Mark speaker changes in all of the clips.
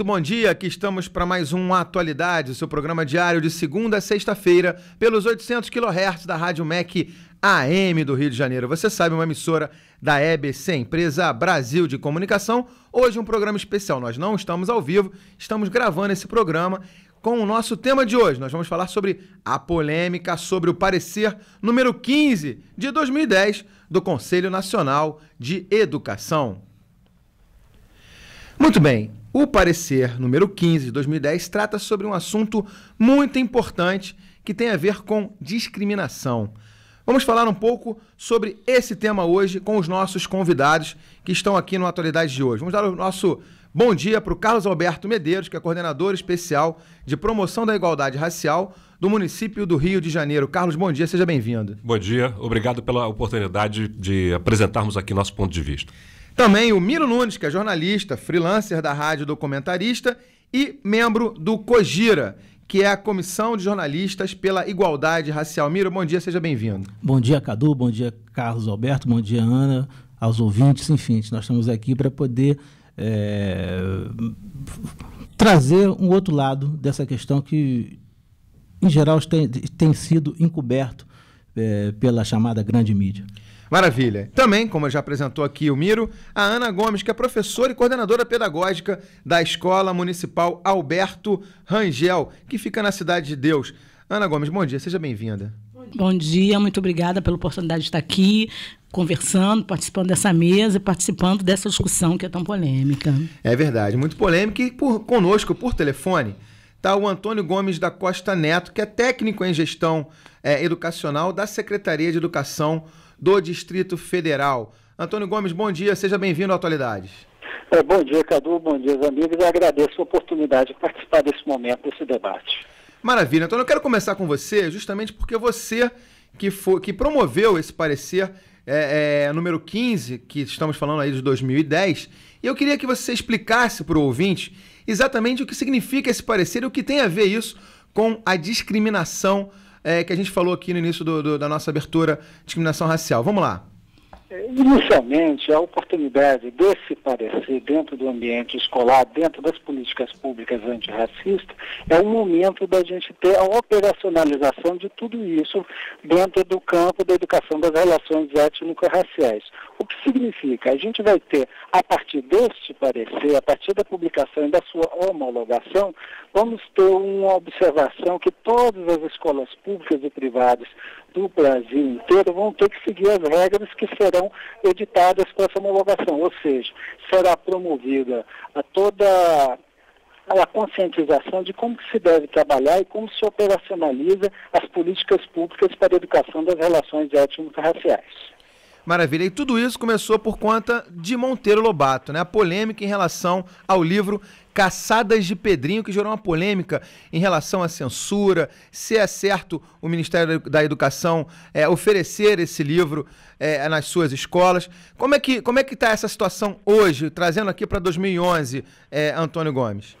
Speaker 1: muito bom dia. Aqui estamos para mais um Atualidade, seu programa diário de segunda a sexta-feira, pelos 800 kHz da Rádio MEC AM do Rio de Janeiro. Você sabe, uma emissora da EBC, Empresa Brasil de Comunicação. Hoje um programa especial. Nós não estamos ao vivo, estamos gravando esse programa com o nosso tema de hoje. Nós vamos falar sobre a polêmica sobre o parecer número 15 de 2010 do Conselho Nacional de Educação. Muito bem, o parecer número 15 de 2010 trata sobre um assunto muito importante que tem a ver com discriminação. Vamos falar um pouco sobre esse tema hoje com os nossos convidados que estão aqui no Atualidade de hoje. Vamos dar o nosso bom dia para o Carlos Alberto Medeiros, que é coordenador especial de promoção da igualdade racial do município do Rio de Janeiro. Carlos, bom dia, seja bem-vindo.
Speaker 2: Bom dia, obrigado pela oportunidade de apresentarmos aqui nosso ponto de vista.
Speaker 1: Também o Miro Nunes, que é jornalista, freelancer da rádio documentarista e membro do COGIRA, que é a Comissão de Jornalistas pela Igualdade Racial. Miro, bom dia, seja bem-vindo.
Speaker 3: Bom dia, Cadu, bom dia, Carlos Alberto, bom dia, Ana, aos ouvintes, enfim, nós estamos aqui para poder é, trazer um outro lado dessa questão que, em geral, tem, tem sido encoberto é, pela chamada grande mídia.
Speaker 1: Maravilha. Também, como já apresentou aqui o Miro, a Ana Gomes, que é professora e coordenadora pedagógica da Escola Municipal Alberto Rangel, que fica na Cidade de Deus. Ana Gomes, bom dia, seja bem-vinda.
Speaker 3: Bom dia, muito obrigada pela oportunidade de estar aqui conversando, participando dessa mesa e participando dessa discussão que é tão polêmica.
Speaker 1: É verdade, muito polêmica e por, conosco, por telefone, está o Antônio Gomes da Costa Neto, que é técnico em gestão é, educacional da Secretaria de Educação do Distrito Federal. Antônio Gomes, bom dia, seja bem-vindo à Atualidades.
Speaker 4: É, bom dia, Cadu, bom dia, amigos. Eu agradeço a oportunidade de participar desse momento, desse debate.
Speaker 1: Maravilha. Antônio, eu quero começar com você justamente porque você que, foi, que promoveu esse parecer é, é, número 15, que estamos falando aí de 2010, e eu queria que você explicasse para o ouvinte exatamente o que significa esse parecer e o que tem a ver isso com a discriminação é, que a gente falou aqui no início do, do, da nossa abertura, discriminação racial. Vamos lá.
Speaker 4: Inicialmente, a oportunidade desse parecer dentro do ambiente escolar, dentro das políticas públicas antirracistas, é o momento da gente ter a operacionalização de tudo isso dentro do campo da educação das relações étnico-raciais. O que significa? A gente vai ter, a partir deste parecer, a partir da publicação e da sua homologação, vamos ter uma observação que todas as escolas públicas e privadas do Brasil inteiro vão ter que seguir as regras que serão serão editadas para essa homologação, ou seja, será promovida a toda a conscientização de como se deve trabalhar e como se operacionaliza as políticas públicas para a educação das relações étnico-raciais.
Speaker 1: Maravilha. E tudo isso começou por conta de Monteiro Lobato, né? A polêmica em relação ao livro Caçadas de Pedrinho, que gerou uma polêmica em relação à censura, se é certo o Ministério da Educação é, oferecer esse livro é, nas suas escolas. Como é que como é que está essa situação hoje, trazendo aqui para 2011, é, Antônio Gomes?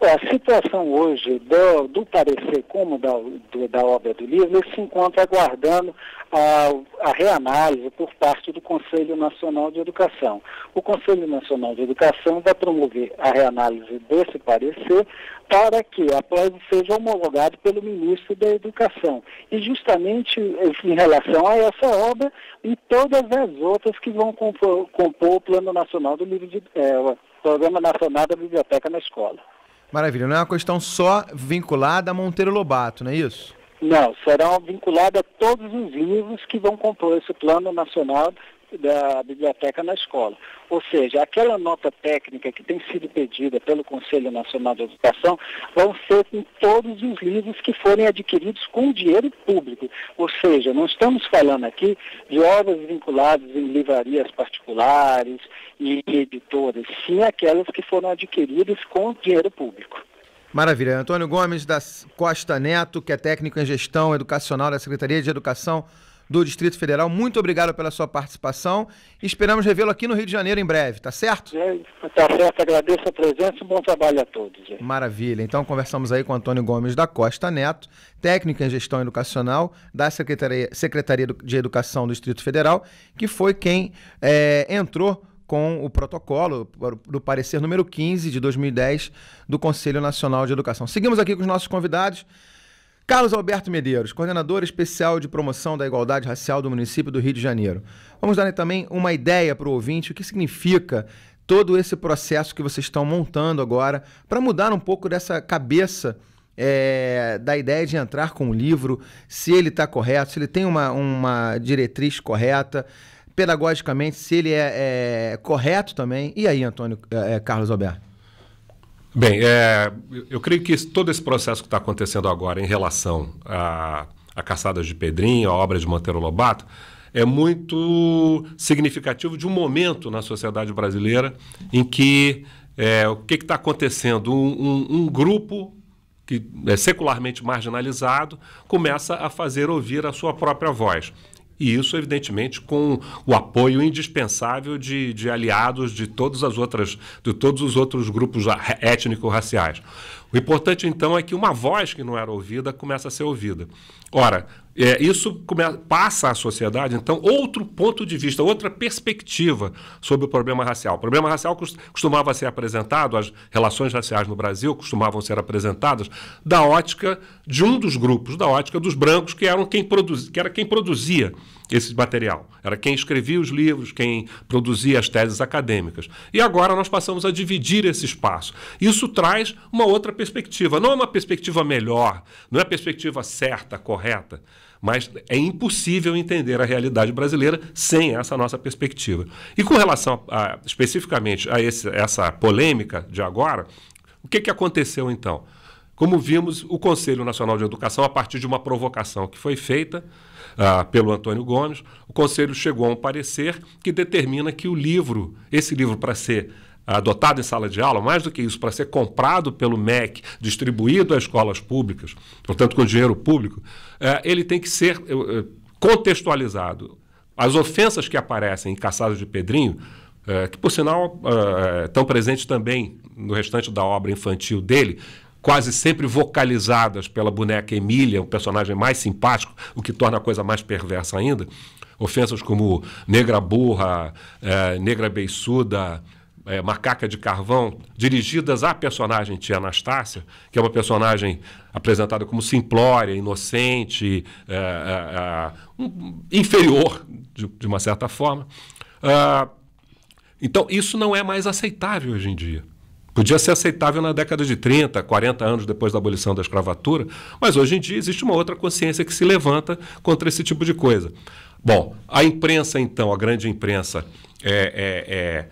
Speaker 4: A situação hoje do, do parecer como da, do, da obra do livro, se encontra aguardando a, a reanálise por parte do Conselho Nacional de Educação. O Conselho Nacional de Educação vai promover a reanálise desse parecer para que a PLEB seja homologado pelo ministro da Educação. E justamente em relação a essa obra e todas as outras que vão compor, compor o Plano Nacional do Livro de, é, Programa Nacional da Biblioteca na Escola.
Speaker 1: Maravilha, não é uma questão só vinculada a Monteiro Lobato, não é isso?
Speaker 4: Não, serão vinculadas a todos os livros que vão compor esse Plano Nacional da biblioteca na escola. Ou seja, aquela nota técnica que tem sido pedida pelo Conselho Nacional de Educação vão ser com todos os livros que forem adquiridos com dinheiro público. Ou seja, não estamos falando aqui de obras vinculadas em livrarias particulares e editoras, sim aquelas que foram adquiridas com dinheiro público.
Speaker 1: Maravilha. Antônio Gomes da Costa Neto, que é técnico em gestão educacional da Secretaria de Educação do Distrito Federal. Muito obrigado pela sua participação. Esperamos revê-lo aqui no Rio de Janeiro em breve, tá certo? Tá certo, agradeço a presença e bom trabalho a todos. Maravilha. Então conversamos aí com Antônio Gomes da Costa Neto, técnico em gestão educacional da Secretaria, Secretaria de Educação do Distrito Federal, que foi quem é, entrou com o protocolo do parecer número 15 de 2010 do Conselho Nacional de Educação. Seguimos aqui com os nossos convidados. Carlos Alberto Medeiros, coordenador especial de promoção da igualdade racial do município do Rio de Janeiro. Vamos dar também uma ideia para o ouvinte o que significa todo esse processo que vocês estão montando agora para mudar um pouco dessa cabeça é, da ideia de entrar com o livro, se ele está correto, se ele tem uma, uma diretriz correta, pedagogicamente, se ele é, é correto também. E aí, Antônio é, Carlos Alberto?
Speaker 2: Bem, é, eu creio que todo esse processo que está acontecendo agora em relação a, a Caçadas de Pedrinho, a obra de Monteiro Lobato, é muito significativo de um momento na sociedade brasileira em que é, o que está acontecendo? Um, um, um, grupo que é secularmente marginalizado começa a fazer ouvir a sua própria voz. E isso, evidentemente, com o apoio indispensável de, de aliados de todas as outras, de todos os outros grupos étnico-raciais. O importante, então, é que uma voz que não era ouvida começa a ser ouvida. Ora, é, isso passa à sociedade, então, outro ponto de vista, outra perspectiva sobre o problema racial. O problema racial costumava ser apresentado, as relações raciais no Brasil costumavam ser apresentadas da ótica de um dos grupos, da ótica dos brancos, que, eram quem produz, que era quem produzia esse material. Era quem escrevia os livros, quem produzia as teses acadêmicas. E agora nós passamos a dividir esse espaço. Isso traz uma outra perspectiva. Não é uma perspectiva melhor, não é a perspectiva certa, correta. Mas é impossível entender a realidade brasileira sem essa nossa perspectiva. E com relação a, a, especificamente a esse, essa polêmica de agora, o que, que aconteceu então? Como vimos, o Conselho Nacional de Educação, a partir de uma provocação que foi feita ah, pelo Antônio Gomes, o Conselho chegou a um parecer que determina que o livro, esse livro para ser adotado em sala de aula, mais do que isso, para ser comprado pelo MEC, distribuído às escolas públicas, portanto com dinheiro público, é, ele tem que ser é, contextualizado. As ofensas que aparecem em Caçados de Pedrinho, é, que por sinal estão presentes também no restante da obra infantil dele, quase sempre vocalizadas pela boneca Emília, o personagem mais simpático, o que torna a coisa mais perversa ainda. Ofensas como negra burra, negra beiçuda, é, Macaca de Carvão, dirigidas à personagem Tia Anastácia, que é uma personagem apresentada como simplória, inocente, é, é, é um, inferior, de, de, uma certa forma. Ah, então, isso não é mais aceitável hoje em dia. Podia ser aceitável na década de 30, 40 anos depois da abolição da escravatura, mas hoje em dia existe uma outra consciência que se levanta contra esse tipo de coisa. Bom, a imprensa, então, a grande imprensa, é, é, é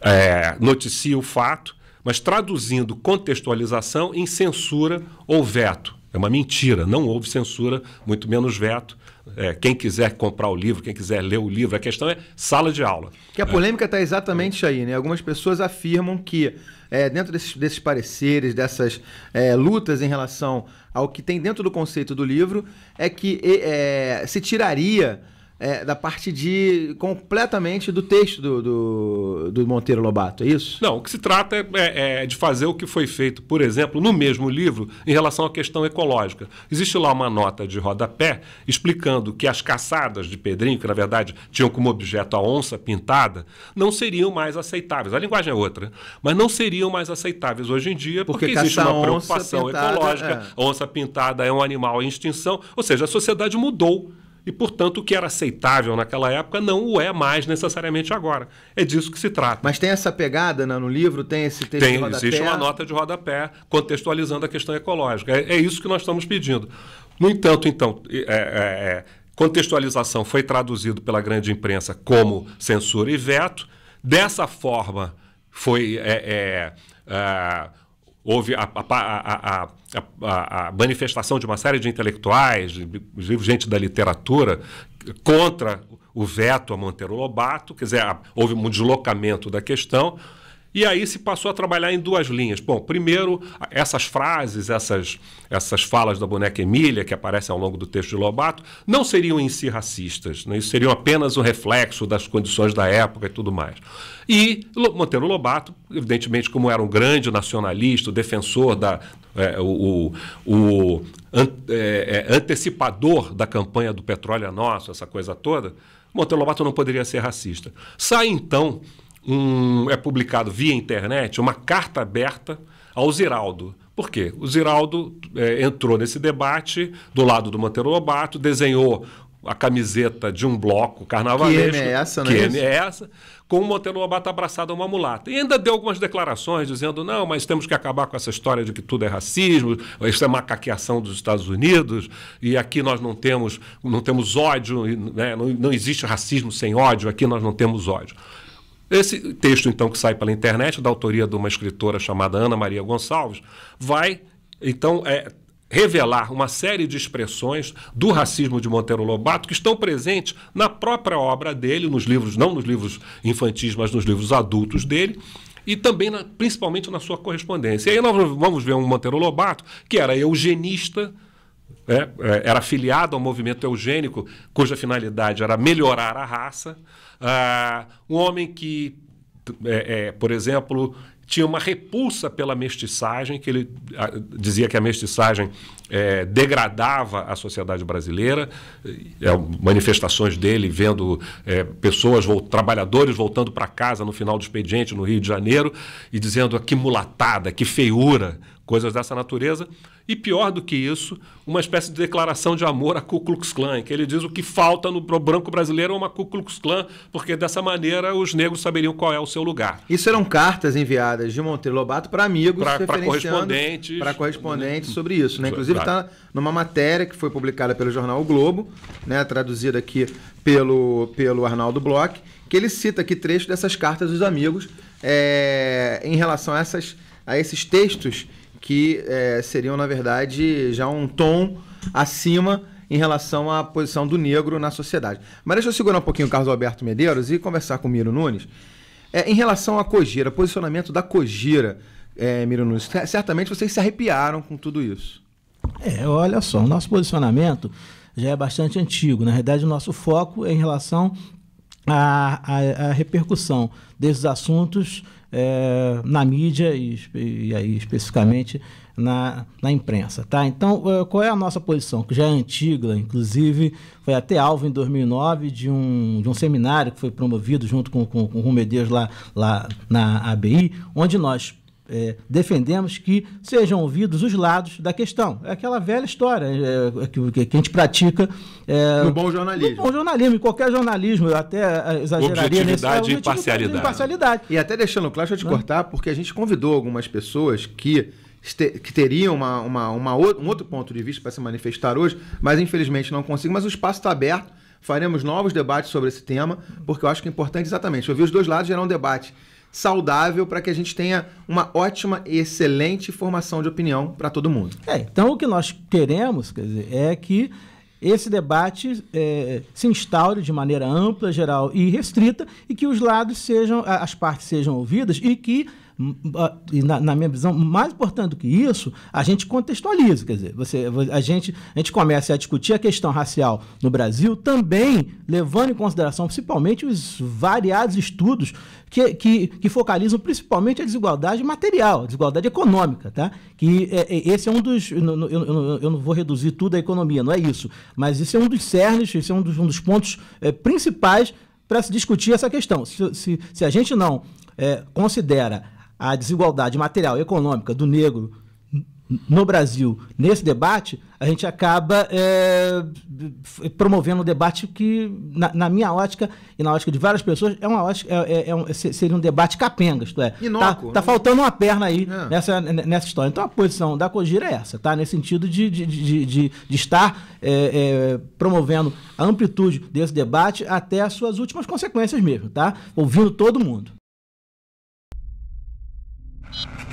Speaker 2: é, noticia o fato, mas traduzindo contextualização em censura ou veto. É uma mentira, não houve censura, muito menos veto. É, quem quiser comprar o livro, quem quiser ler o livro, a questão é sala de aula. Que a é.
Speaker 1: polêmica está é. exatamente aí, né? Algumas pessoas afirmam que é, dentro desses, desses, pareceres, dessas é, lutas em relação ao que tem dentro do conceito do livro, é que é, se tiraria é, da parte de. completamente do texto do, do, do, Monteiro Lobato, é isso?
Speaker 2: Não, o que se trata é, é, é, de fazer o que foi feito, por exemplo, no mesmo livro, em relação à questão ecológica. Existe lá uma nota de rodapé explicando que as caçadas de Pedrinho, que na verdade tinham como objeto a onça pintada, não seriam mais aceitáveis. A linguagem é outra, mas não seriam mais aceitáveis hoje em dia, porque, porque existe uma preocupação pintada, ecológica. É. Onça pintada é um animal em extinção, ou seja, a sociedade mudou e, portanto, o que era aceitável naquela época não o é mais necessariamente agora. É disso que se trata.
Speaker 1: Mas tem essa pegada né? no livro, tem esse texto tem, de rodapé? Existe uma
Speaker 2: nota de rodapé contextualizando a questão ecológica. É, é isso que nós estamos pedindo. No entanto, então, é, é, é, contextualização foi traduzido pela grande imprensa como censura e veto. Dessa forma, foi... É, é, é houve a, a, a, a, manifestação de uma série de intelectuais, gente da literatura, contra o veto a Monteiro Lobato, quer dizer, houve um deslocamento da questão. E aí se passou a trabalhar em duas linhas. Bom, primeiro, essas frases, essas, essas falas da boneca Emília, que aparecem ao longo do texto de Lobato, não seriam em si racistas, né? isso seriam apenas um reflexo das condições da época e tudo mais. E Monteiro Lobato, evidentemente, como era um grande nacionalista, defensor da. É, o, o é, é, antecipador da campanha do petróleo é nosso, essa coisa toda, Monteiro Lobato não poderia ser racista. Sai então um, é publicado via internet uma carta aberta ao Ziraldo. Por quê? O Ziraldo é, entrou nesse debate do lado do Monteiro Lobato, desenhou a camiseta de um bloco carnavalesco. Que é essa, né? Que é, é essa, com o Monteiro Lobato abraçado a uma mulata. E ainda deu algumas declarações dizendo: não, mas temos que acabar com essa história de que tudo é racismo, isso é macaqueação dos Estados Unidos, e aqui nós não temos, não temos ódio, né? não, não existe racismo sem ódio, aqui nós não temos ódio. Esse texto, então, que sai pela internet, da autoria de uma escritora chamada Ana Maria Gonçalves, vai, então, é, revelar uma série de expressões do racismo de Monteiro Lobato que estão presentes na própria obra dele, nos livros, não nos livros infantis, mas nos livros adultos dele, e também, na, principalmente, na sua correspondência. E aí nós vamos ver um Monteiro Lobato que era eugenista, é, é, era afiliado ao movimento eugênico, cuja finalidade era melhorar a raça. Ah, um homem que, é, é, por exemplo, tinha uma repulsa pela mestiçagem, que ele a, ah, dizia que a mestiçagem é, degradava a sociedade brasileira. É, manifestações dele vendo pessoas, trabalhadores voltando para casa no final do expediente no Rio de Janeiro e dizendo ah, que mulatada, que feiura coisas dessa natureza. E pior do que isso, uma espécie de declaração de amor à Ku Klux Klan, em que ele diz o que falta no branco brasileiro é uma Ku Klux Klan, porque dessa maneira os negros saberiam qual é o seu lugar.
Speaker 1: Isso eram cartas enviadas de Monteiro Lobato para amigos, para correspondentes.
Speaker 2: Para correspondentes
Speaker 1: uhum. sobre isso. Né? Inclusive está numa matéria que foi publicada pelo jornal o Globo, né? traduzida aqui pelo, pelo Arnaldo Bloch, que ele cita aqui trecho dessas cartas dos amigos é, em relação a, essas, a esses textos que é, seriam, na verdade, já um tom acima em relação à posição do negro na sociedade. Mas deixa eu segurar um pouquinho o Carlos Alberto Medeiros e conversar com o Miro Nunes. É, em relação à Cogira, posicionamento da Cogira, é, Miro Nunes, certamente vocês
Speaker 3: se arrepiaram com tudo isso. É, olha só, o nosso posicionamento já é bastante antigo. Na verdade, o nosso foco é em relação a, a, a repercussão desses assuntos é, na mídia e, e, aí especificamente na, na imprensa. Tá? Então, é, qual é a nossa posição? Que já é antiga, inclusive foi até alvo em 2009 de um, de um seminário que foi promovido junto com, com, com o Rumedeiros lá, lá na ABI, onde nós é, defendemos que sejam ouvidos os lados da questão. É aquela velha história é, é que, que, a gente pratica. É, no bom jornalismo. No bom jornalismo, em qualquer jornalismo, até é, exageraria nesse é, e parcialidade.
Speaker 1: imparcialidade. E até deixando claro, deixa eu te cortar, porque a gente convidou algumas pessoas que que teriam uma, uma, uma, um outro ponto de vista para se manifestar hoje, mas infelizmente não consigo. Mas o espaço está aberto, faremos novos debates sobre esse tema, porque eu acho que é importante exatamente eu vi os dois lados gerar um debate saudável para que a gente tenha uma ótima e excelente formação de
Speaker 3: opinião para todo mundo. É, então o que nós queremos quer dizer, é que esse debate é, se instaure de maneira ampla, geral e restrita e que os lados sejam, as partes sejam ouvidas e que na, na, minha visão, mais importante do que isso, a gente contextualiza. Quer dizer, você, a, gente, a gente começa a discutir a questão racial no Brasil também levando em consideração principalmente os variados estudos que, que, que focalizam principalmente a desigualdade material, a desigualdade econômica. Tá? Que é, é, esse é um dos. Eu, eu, eu, não vou reduzir tudo à economia, não é isso. Mas esse é um dos cernes, esse é um dos, um dos pontos é, principais para se discutir essa questão. Se, se, se a gente não é, considera a desigualdade material e econômica do negro no Brasil nesse debate, a gente acaba é, promovendo um debate que, na, na, minha ótica e na ótica de várias pessoas, é uma ótica, é, é, é um, seria um debate capenga, isto é. Inoco, tá, tá né? faltando uma perna aí é. nessa, nessa história. Então a posição da Cogira é essa, tá? Nesse sentido de, de, de, de, de estar é, promovendo a amplitude desse debate até as suas últimas consequências mesmo, tá? Ouvindo todo mundo. Thank you.